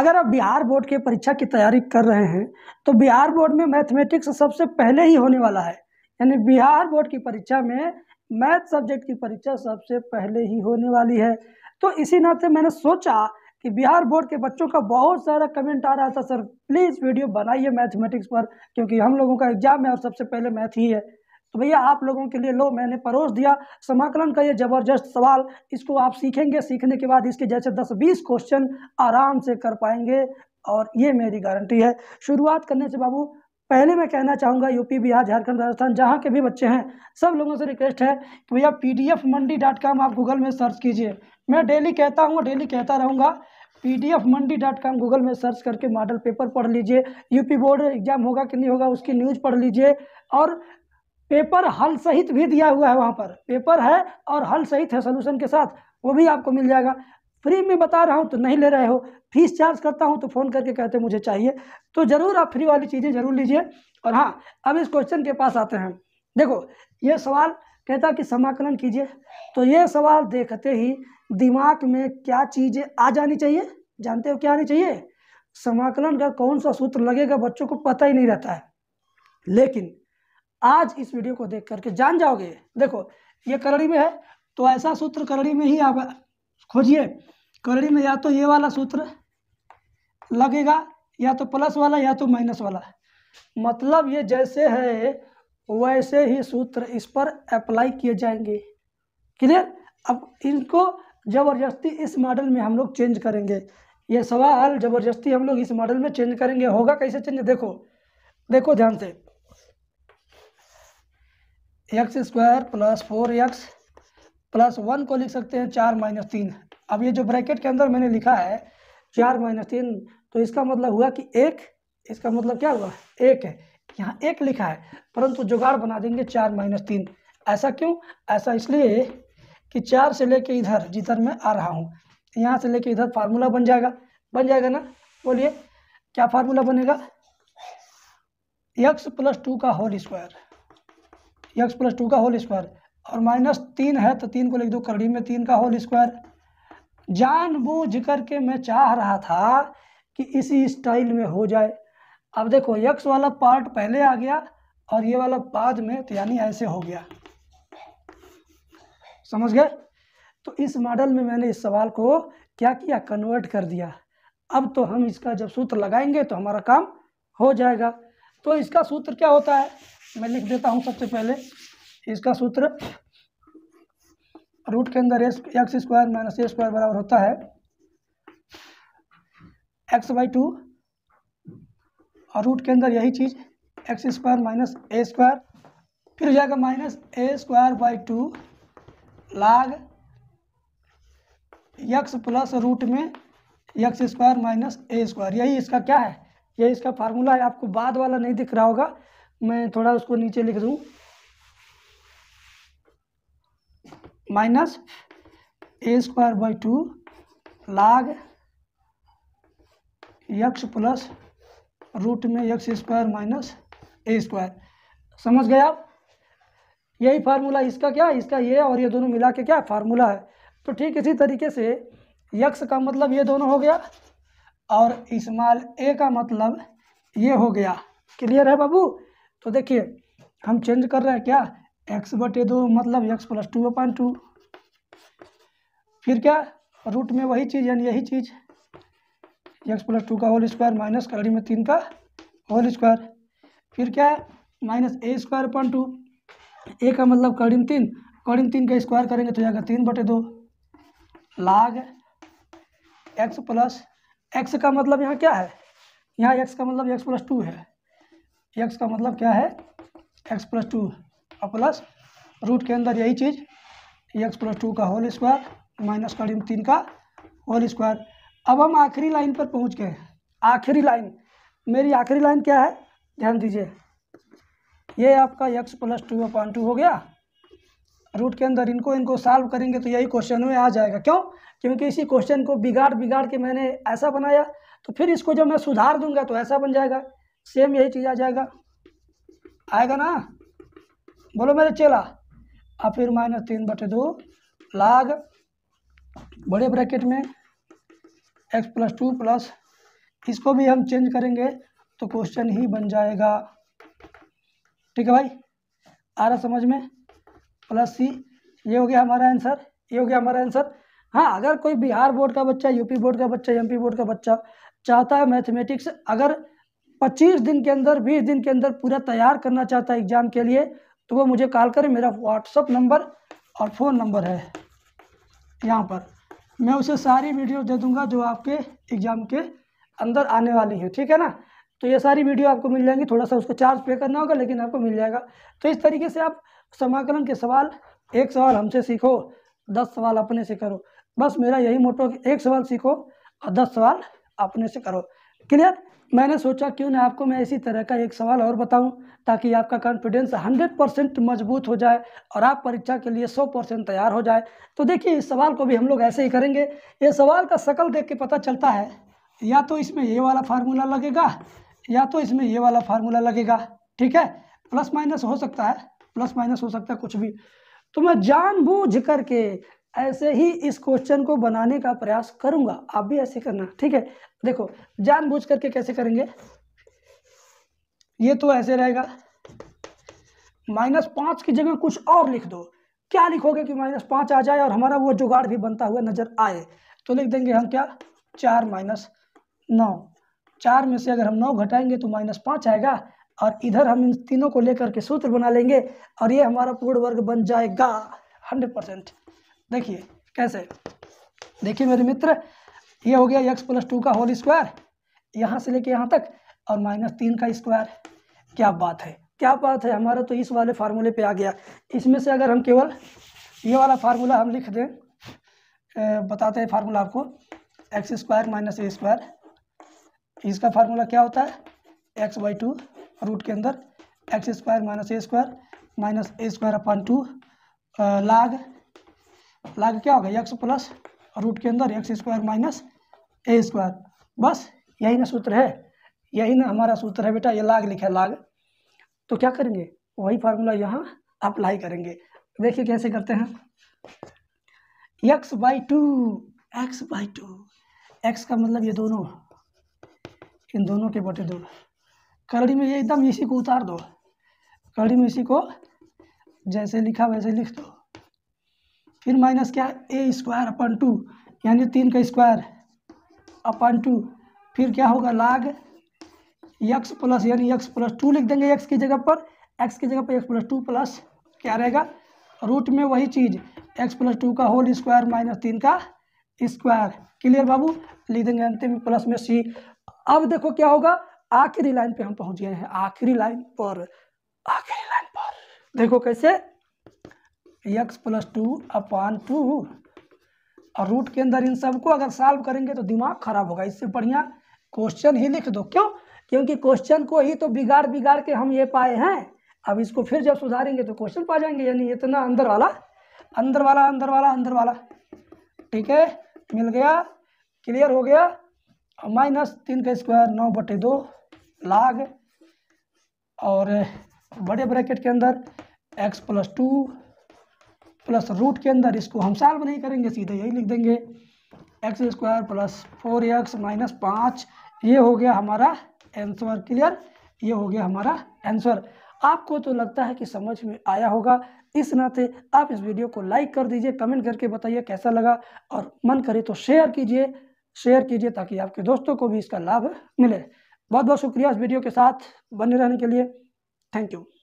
अगर आप बिहार बोर्ड के परीक्षा की तैयारी कर रहे हैं तो बिहार बोर्ड में मैथमेटिक्स सबसे पहले ही होने वाला है यानी बिहार बोर्ड की परीक्षा में मैथ सब्जेक्ट की परीक्षा सबसे पहले ही होने वाली है तो इसी नाते मैंने सोचा कि बिहार बोर्ड के बच्चों का बहुत सारा कमेंट आ रहा था सर प्लीज़ वीडियो बनाइए मैथमेटिक्स पर क्योंकि हम लोगों का एग्जाम है और सबसे पहले मैथ ही है तो भैया आप लोगों के लिए लो मैंने परोस दिया समाकलन का ये ज़बरदस्त सवाल इसको आप सीखेंगे सीखने के बाद इसके जैसे दस बीस क्वेश्चन आराम से कर पाएंगे और ये मेरी गारंटी है शुरुआत करने से बाबू पहले मैं कहना चाहूँगा यूपी बिहार झारखंड राजस्थान जहाँ के भी बच्चे हैं सब लोगों से रिक्वेस्ट है कि भैया P D F Mandi dot com आप गूगल में सर्च कीजिए मैं डेली कहता हूँ डेली कहता रहूँगा P D F Mandi dot com Google में सर्च करके मॉडल पेपर पढ़ लीजिए यूपी बोर्ड एग्जाम होगा कि नहीं होगा उसकी न्यूज़ पढ़ लीजिए और पेपर हल सहित भी दिया हुआ है वहाँ पर पेपर है और हल सहित है सोल्यूशन के साथ वो भी आपको मिल जाएगा फ्री में बता रहा हूँ तो नहीं ले रहे हो फीस चार्ज करता हूँ तो फ़ोन करके कहते मुझे चाहिए तो ज़रूर आप फ्री वाली चीज़ें ज़रूर लीजिए और हाँ अब इस क्वेश्चन के पास आते हैं देखो ये सवाल कहता कि समाकलन कीजिए तो ये सवाल देखते ही दिमाग में क्या चीज़ें आ जानी चाहिए जानते हो क्या आनी चाहिए समाकलन का कौन सा सूत्र लगेगा बच्चों को पता ही नहीं रहता है लेकिन आज इस वीडियो को देख करके जान जाओगे देखो ये करड़ी में है तो ऐसा सूत्र करड़ी में ही आप खोजिए करड़ी में या तो ये वाला सूत्र लगेगा या तो प्लस वाला या तो माइनस वाला मतलब ये जैसे है वैसे ही सूत्र इस पर अप्लाई किए जाएंगे क्लियर अब इनको ज़बरदस्ती इस मॉडल में हम लोग चेंज करेंगे ये सवाल ज़बरदस्ती हम लोग इस मॉडल में चेंज करेंगे होगा कैसे चेंज देखो देखो ध्यान से x square plus four x plus one को लिख सकते हैं चार माइनस तीन अब ये जो ब्रैकेट के अंदर मैंने लिखा है चार माइनस तीन तो इसका मतलब हुआ कि एक इसका मतलब क्या हुआ एक है यहाँ एक लिखा है परंतु जुगाड़ बना देंगे चार माइनस तीन ऐसा क्यों ऐसा इसलिए कि चार से लेके इधर जिधर मैं आ रहा हूँ यहाँ से लेके इधर फार्मूला बन जाएगा बन जाएगा ना बोलिए क्या फार्मूला बनेगा एक्स प्लस टू का whole square x plus two का होल स्क्वायर और माइनस तीन है तो तीन को लिख दो करड़ी में तीन का होल स्क्वायर जान बूझ करके मैं चाह रहा था कि इसी स्टाइल में हो जाए अब देखो यक्स वाला पार्ट पहले आ गया और ये वाला बाद में तो यानी ऐसे हो गया समझ गए तो इस मॉडल में मैंने इस सवाल को क्या किया कन्वर्ट कर दिया अब तो हम इसका जब सूत्र लगाएंगे तो हमारा काम हो जाएगा तो इसका सूत्र क्या होता है मैं लिख देता हूँ सबसे पहले इसका सूत्र रूट के अंदर x square minus a square बराबर होता है एक्स बाई टू और रूट के अंदर यही चीज़ x square minus a square फिर हो जाएगा minus a square by two log x plus root में x square minus a square यही इसका क्या है यही इसका फार्मूला है आपको बाद वाला नहीं दिख रहा होगा मैं थोड़ा उसको नीचे लिख दूँ minus a square by two log x plus root में x square minus a square समझ गए आप यही फार्मूला इसका क्या इसका ये और ये दोनों मिला के क्या फार्मूला है तो ठीक इसी तरीके से यक्स का मतलब ये दोनों हो गया और इस्माल ए का मतलब ये हो गया क्लियर है बाबू तो देखिए हम चेंज कर रहे हैं क्या एक्स बटे दो मतलब x plus two upon two फिर क्या रूट में वही चीज़ यानी यही चीज़ एक्स प्लस टू का होल स्क्वायर माइनस कलड़ी में तीन का होल स्क्वायर फिर क्या है minus a square point two a का मतलब कड़ी में तीन कड़ी में तीन का स्क्वायर करेंगे तो जाएगा तीन बटे दो लाग एक्स प्लस एक्स का मतलब यहाँ क्या है यहाँ एक्स का मतलब एक्स प्लस टू है एक्स का मतलब क्या है एक्स प्लस टू और प्लस रूट के अंदर यही चीज़ एक्स प्लस टू का होल स्क्वायर माइनस का तीन का होल स्क्वायर अब हम आखिरी लाइन पर पहुंच गए आखिरी लाइन मेरी आखिरी लाइन क्या है ध्यान दीजिए ये आपका x plus two point two हो गया रूट के अंदर इनको इनको सॉल्व करेंगे तो यही क्वेश्चन में आ जाएगा क्यों क्योंकि इसी क्वेश्चन को बिगाड़ बिगाड़ के मैंने ऐसा बनाया तो फिर इसको जब मैं सुधार दूंगा तो ऐसा बन जाएगा सेम यही चीज़ आ जाएगा आएगा ना बोलो मेरे चेला और फिर माइनस तीन बटे दो लाग बड़े ब्रैकेट में एक्स प्लस टू प्लस इसको भी हम चेंज करेंगे तो क्वेश्चन ही बन जाएगा ठीक है भाई आ रहा समझ में प्लस सी ये हो गया हमारा आंसर ये हो गया हमारा आंसर हाँ अगर कोई बिहार बोर्ड का बच्चा यूपी बोर्ड का बच्चा एमपी बोर्ड का बच्चा चाहता है मैथमेटिक्स अगर पच्चीस दिन के अंदर बीस दिन के अंदर पूरा तैयार करना चाहता है एग्ज़ाम के लिए तो वो मुझे कॉल करें मेरा व्हाट्सअप नंबर और फ़ोन नंबर है यहाँ पर मैं उसे सारी वीडियो दे दूँगा जो आपके एग्ज़ाम के अंदर आने वाली है ठीक है ना तो ये सारी वीडियो आपको मिल जाएंगी थोड़ा सा उसको चार्ज पे करना होगा लेकिन आपको मिल जाएगा तो इस तरीके से आप समाकलन के सवाल एक सवाल हमसे सीखो दस सवाल अपने से करो बस मेरा यही मोटो एक सवाल सीखो और दस सवाल अपने से करो क्लियर मैंने सोचा क्यों ना आपको मैं इसी तरह का एक सवाल और बताऊं ताकि आपका कॉन्फिडेंस 100 परसेंट मजबूत हो जाए और आप परीक्षा के लिए 100 परसेंट तैयार हो जाए तो देखिए इस सवाल को भी हम लोग ऐसे ही करेंगे ये सवाल का शकल देख के पता चलता है या तो इसमें ये वाला फार्मूला लगेगा या तो इसमें ये वाला फार्मूला लगेगा ठीक है प्लस माइनस हो सकता है प्लस माइनस हो सकता है कुछ भी तो मैं जानबूझ करके ऐसे ही इस क्वेश्चन को बनाने का प्रयास करूंगा आप भी ऐसे करना ठीक है देखो जानबूझ करके कैसे करेंगे ये तो ऐसे रहेगा माइनस पांच की जगह कुछ और लिख दो क्या लिखोगे कि माइनस पांच आ जाए और हमारा वो जुगाड़ भी बनता हुआ नजर आए तो लिख देंगे हम क्या चार माइनस नौ चार में से अगर हम नौ घटाएंगे तो माइनस पांच आएगा और इधर हम इन तीनों को लेकर के सूत्र बना लेंगे और ये हमारा पूर्ण वर्ग बन जाएगा हंड्रेड परसेंट देखिए कैसे देखिए मेरे मित्र ये हो गया एक्स प्लस टू का होल स्क्वायर यहाँ से लेके यहाँ तक और माइनस तीन का स्क्वायर क्या बात है क्या बात है हमारा तो इस वाले फार्मूले पे आ गया इसमें से अगर हम केवल ये वाला फार्मूला हम लिख दें ए, बताते हैं फार्मूला आपको x square minus a square इसका फार्मूला क्या होता है एक्स बाई टू रूट के अंदर x square minus a square minus a square upon two log लागे क्या होगा एक्स प्लस रूट के अंदर x square minus a square बस यही ना सूत्र है यही ना हमारा सूत्र है बेटा ये लाग लिखा है लाग तो क्या करेंगे वही फार्मूला यहाँ अप्लाई करेंगे देखिए कैसे करते हैं x by two x by two x का मतलब ये दोनों इन दोनों के बटे दो कड़ी में ये एकदम इसी को उतार दो कड़ी में इसी को जैसे लिखा वैसे लिख दो फिर माइनस क्या ए स्क्वायर अपन टू यानी तीन का स्क्वायर अपन टू फिर क्या होगा लाग यक्स प्लस यानी यक्स प्लस टू लिख देंगे एक्स की जगह पर एक्स की जगह पर एक्स प्लस टू प्लस क्या रहेगा रूट में वही चीज़ एक्स प्लस टू का होल स्क्वायर माइनस तीन का स्क्वायर क्लियर बाबू लिख देंगे अंत में प्लस में सी अब देखो क्या होगा आखिरी लाइन पे हम पहुंच गए हैं आखिरी लाइन पर आखिरी लाइन पर देखो कैसे x plus two upon two और रूट के अंदर इन सबको अगर सॉल्व करेंगे तो दिमाग खराब होगा इससे बढ़िया क्वेश्चन ही लिख दो क्यों क्योंकि क्वेश्चन को ही तो बिगाड़ बिगाड़ के हम ये पाए हैं अब इसको फिर जब सुधारेंगे तो क्वेश्चन पा जाएंगे यानी इतना अंदर वाला अंदर वाला अंदर वाला अंदर वाला ठीक है मिल गया क्लियर हो गया माइनस तीन का स्क्वायर नौ बटे दो लाग और बड़े ब्रैकेट के अंदर x plus two plus root के अंदर इसको हम सॉल्व नहीं करेंगे सीधे यही लिख देंगे x square plus four x minus पाँच ये हो गया हमारा आंसर क्लियर ये हो गया हमारा आंसर आपको तो लगता है कि समझ में आया होगा इस नाते आप इस वीडियो को लाइक कर दीजिए कमेंट करके बताइए कैसा लगा और मन करे तो शेयर कीजिए शेयर कीजिए ताकि आपके दोस्तों को भी इसका लाभ मिले बहुत बहुत शुक्रिया इस वीडियो के साथ बने रहने के लिए थैंक यू